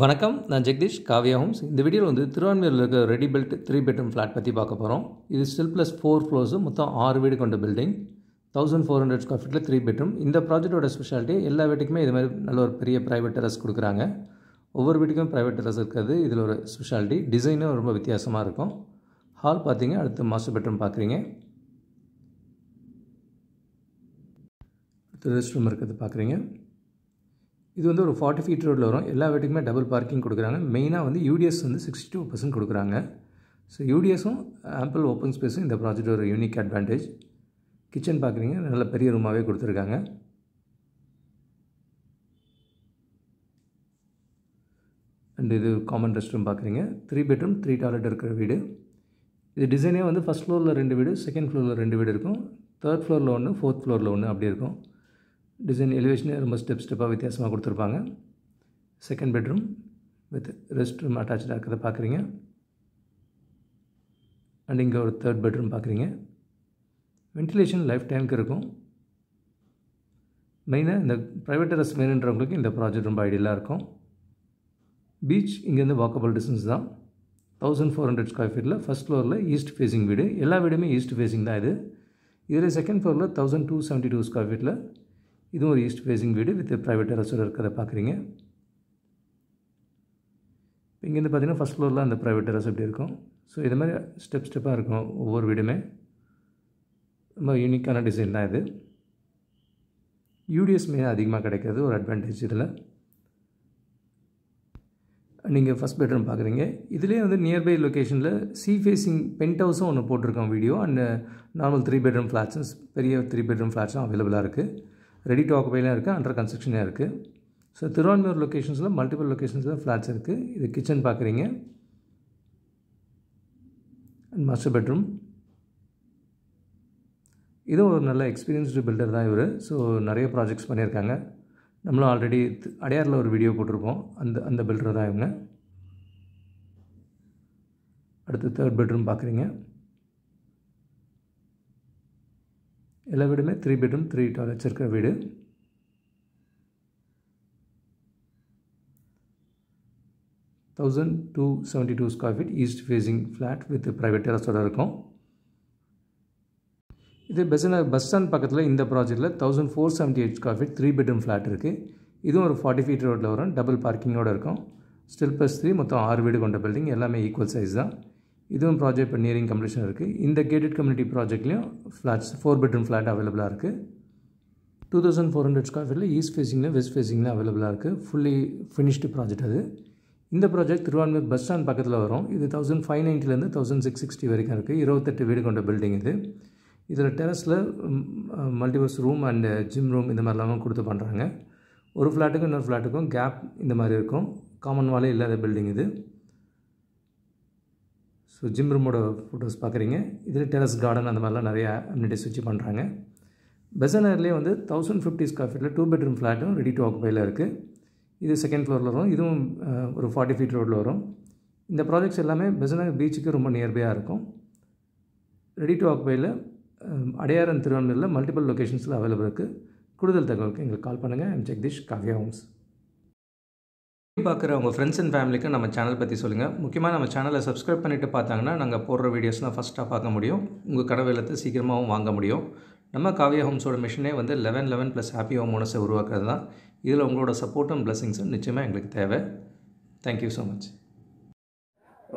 வணக்கம் நான் ஜெகதீஷ் காவியா ஹோம்ஸ் இந்த வீடியோவில் வந்து திருவான்மையூரில் இருக்க ready built three bedroom flat பற்றி பார்க்க போகிறோம் இது ஸ்டில் ப்ளஸ் ஃபோர் ஃப்ளோர்ஸு மொத்தம் ஆறு வீடு கொண்ட building thousand four hundred square ஃபீட்டில் த்ரீ பெட்ரூம் இந்த ப்ராஜெக்டோட ஸ்பெஷாலிட்டி எல்லா வீட்டுக்குமே இது மாதிரி நல்ல ஒரு பெரிய ப்ரைவேட் டெரஸ் கொடுக்குறாங்க ஒவ்வொரு வீட்டுக்கும் ப்ரைவேட் டெரஸ் இருக்கிறது இதில் ஒரு ஸ்பெஷாலிட்டி டிசைனும் ரொம்ப வித்தியாசமாக இருக்கும் ஹால் பார்த்தீங்க அடுத்து மாஸ்டர் பெட்ரூம் பார்க்குறீங்க அடுத்து ரெஸ்ட் ரூம் இருக்கிறது பார்க்குறீங்க இது வந்து ஒரு ஃபார்ட்டி ஃபீட் ரோட்டில் வரும் எல்லா வீட்டுக்குமே டபுள் பார்க்கிங் கொடுக்குறாங்க மெயினாக வந்து யூடிஎஸ் வந்து சிக்ஸ்டி டூ பர்சன்ட் கொடுக்குறாங்க ஸோ யூடிஎஸும் ஆம்பிள் ஓப்பன் ஸ்பேஸும் இந்த ப்ராஜெக்ட் ஒரு யூனிக் அட்வான்டேஜ் கிச்சன் பார்க்குறீங்க நல்ல பெரிய ரூமாகவே கொடுத்துருக்காங்க அண்ட் இது காமன் ரெஸ்ட் ரூம் பார்க்குறீங்க த்ரீ பெட்ரூம் த்ரீ டாய்லெட் இருக்கிற வீடு இது டிசைனே வந்து ஃபஸ்ட் ஃப்ளோரில் ரெண்டு வீடு செகண்ட் ஃப்ளோரில் ரெண்டு வீடு இருக்கும் தேர்ட் ஃப்ளோரில் ஒன்று ஃபோர்த் ஃப்ளோரில் ஒன்று அப்படி இருக்கும் டிசைன் எலிவேஷனே ரொம்ப ஸ்டெப் ஸ்டெப்பாக வித்தியாசமாக கொடுத்துருப்பாங்க second bedroom with rest room அட்டாச்சாக இருக்கிறத பார்க்குறீங்க அண்ட் இங்கே ஒரு தேர்ட் பெட்ரூம் பார்க்குறீங்க வென்டிலேஷன் லைஃப் டைமுக்கு இருக்கும் மெயினாக இந்த ப்ரைவேட் ரெஸ் வேணுன்றவங்களுக்கு இந்த ப்ராஜெக்ட் ரொம்ப ஐடியலாக இருக்கும் பீச் இங்கேருந்து வாக்கபிள் டிஸ்டன்ஸ் தான் தௌசண்ட் ஃபோர் ஹண்ட்ரட் ஸ்கொயர் ஃபீட்டில் ஃபஸ்ட் ஃப்ளோரில் ஈஸ்ட் ஃபேஸிங் வீடு எல்லா வீடுமே ஈஸ்ட் ஃபேஸிங் தான் இது இதில் செகண்ட் ஃப்ளோரில் thousand two seventy two square ஃபீட்டில் இதுவும் ஒரு ஈஸ்ட் ஃபேஸிங் வீடு வித் ப்ரைவேட் டெரஸோடு இருக்கிறத பார்க்குறீங்க இங்கேருந்து பார்த்தீங்கன்னா ஃபஸ்ட் ஃப்ளோரில் அந்த ப்ரைவேட் டெரஸ் எப்படி இருக்கும் ஸோ இது மாதிரி ஸ்டெப் ஸ்டெப்பாக இருக்கும் ஒவ்வொரு வீடுமே ரொம்ப யூனிக்கான டிசைன் தான் இது யூடிஎஸ் மேலே அதிகமாக கிடைக்கிறது ஒரு அட்வான்டேஜ் இதில் நீங்கள் ஃபஸ்ட் பெட்ரூம் பார்க்குறீங்க இதிலே வந்து நியர்பை லொக்கேஷனில் சி ஃபேஸிங் பென்ட் ஹவுஸும் ஒன்று போட்டிருக்கோம் video and normal three bedroom ஃப்ளாட்ஸும் பெரிய த்ரீ பெட்ரூம் ஃப்ளாட்ஸும் அவைலபிளாக இருக்குது ரெடி டு ஆக்குபைலாம் இருக்குது அண்டர் கன்ஸ்ட்ரக்ஷனாக இருக்குது ஸோ திருவான்மையூர் லொக்கேஷன்ஸில் மல்டிபிள் லொக்கேஷன்ஸில் ஃப்ளாட்ஸ் இருக்குது இது கிச்சன் பார்க்குறீங்க அண்ட் மாஸ்டர் பெட்ரூம் இதுவும் ஒரு நல்ல எக்ஸ்பீரியன்ஸ்டு பில்டர் தான் இவர் ஸோ நிறைய ப்ராஜெக்ட்ஸ் பண்ணியிருக்காங்க நம்மளும் ஆல்ரெடி அடையாரில் ஒரு வீடியோ போட்டிருப்போம் அந்த அந்த பில்டர் தான் இவங்க அடுத்து தேர்ட் பெட்ரூம் பார்க்குறீங்க எல்லா வீடுமே த்ரீ பெட்ரூம் த்ரீ டாய்லெட்ஸ் இருக்கிற வீடு thousand two seventy two square feet east facing flat with private டெரஸோடு இருக்கும் இது பெசன பஸ் ஸ்டாண்ட் பக்கத்தில் இந்த ப்ராஜெக்ட்டில் thousand four seventy eight square feet three bedroom flat இருக்குது இதுவும் ஒரு ஃபார்ட்டி ஃபீட் ரோட்டில் வரும் டபுள் பார்க்கிங்கோடு இருக்கும் ஸ்டில் ப்ளஸ் த்ரீ மொத்தம் ஆறு வீடு கொண்ட பில்டிங் எல்லாமே ஈக்குவல் சைஸ் தான் இதுவும் ப்ராஜெக்ட் இப்போ நியரிங் கம்ப்ளீஷன் இருக்குது இந்த கேட்டட் கம்யூனிட்டி ப்ராஜெக்ட்லேயும் ஃப்ளாட்ஸ் ஃபோர் பெட்ரூம் ஃப்ளாட் அவைலபிளாக இருக்குது two thousand four hundred square ஃபீட்டில் ஈஸ்ட் ஃபேஸிங்கில் வெஸ்ட் ஃபேஸிங்கில் அவைலபிளாக இருக்குது ஃபுல்லி ஃபினிஷ்டு ப்ராஜெக்ட் அது இந்த ப்ராஜெக்ட் திருவான்மூர் பஸ் ஸ்டாண்ட் பக்கத்தில் வரும் இது தௌசண்ட் ஃபைவ் நைன்ட்டிலேருந்து தௌசண்ட் சிக்ஸ் சிக்ஸ்டி வரைக்கும் இருக்குது இருபத்தெட்டு வீடு கொண்ட பில்டிங் இது இதில் டெரஸில் multipurpose room and gym room இந்த மாதிரிலாம் கொடுத்து பண்ணுறாங்க ஒரு ஃப்ளாட்டுக்கும் இன்னொரு ஃப்ளாட்டுக்கும் கேப் இந்த மாதிரி இருக்கும் காமன் வாலே இல்லாத பில்டிங் இது ஸோ ஜிம் ரூமோட ஃபோட்டோஸ் பார்க்குறீங்க இதில் டெரஸ் கார்டன் அந்த மாதிரிலாம் நிறையா அம்யூனிட்டிஸ் வச்சு பண்ணுறாங்க பெசனர்லேயே வந்து தௌசண்ட் ஃபிஃப்டி ஸ்கொயர் ஃபீட்டில் டூ பெட்ரூம் ஃப்ளாட்டும் ரெடி டு ஆக்குபையில் இருக்குது இது செகண்ட் ஃப்ளோரில் வரும் இதுவும் ஒரு ஃபார்ட்டி ஃபீட் ரோட்டில் வரும் இந்த ப்ராஜெக்ட்ஸ் எல்லாமே பெசனர் பீச்சுக்கு ரொம்ப நியர்பையாக இருக்கும் ரெடி டு ஆக்குபையில் அடையாரன் திருவண்ணூரில் மல்டிபிள் லொக்கேஷன்ஸில் அவைலபிள் இருக்குது கூடுதல் தகவலுக்கு எங்களுக்கு கால் பண்ணுங்கள் ஐம் ஜெக்தீஷ் காவ்யா ஹோம்ஸ் பார்க்குற உங்கள் ஃப்ரெண்ட்ஸ் அண்ட் ஃபேமிலிக்கு நம்ம சேனல் பற்றி சொல்லுங்கள் முக்கியமாக நம்ம சேனலை சப்ஸ்கிரைப் பண்ணிவிட்டு பார்த்தாங்கன்னா நாங்கள் போடுற வீடியோஸ்லாம் ஃபஸ்ட்டாக பார்க்க முடியும் உங்கள் கடவு இல்லத்தை சீக்கிரமாகவும் வாங்க முடியும் நம்ம காவியா ஹோம்ஸோட மிஷினே வந்து eleven eleven plus happy home ஓனஸை உருவாக்குறது தான் இதில் உங்களோட சப்போர்ட்டும் பிளஸிங்ஸும் நிச்சயமாக எங்களுக்கு தேவை தேங்க்யூ ஸோ மச்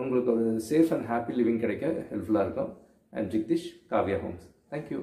உங்களுக்கு ஒரு சேஃப் அண்ட் ஹாப்பி லிவிங் கிடைக்க ஹெல்ப்ஃபுல்லாக இருக்கும் and Jagdish Kavya homes thank you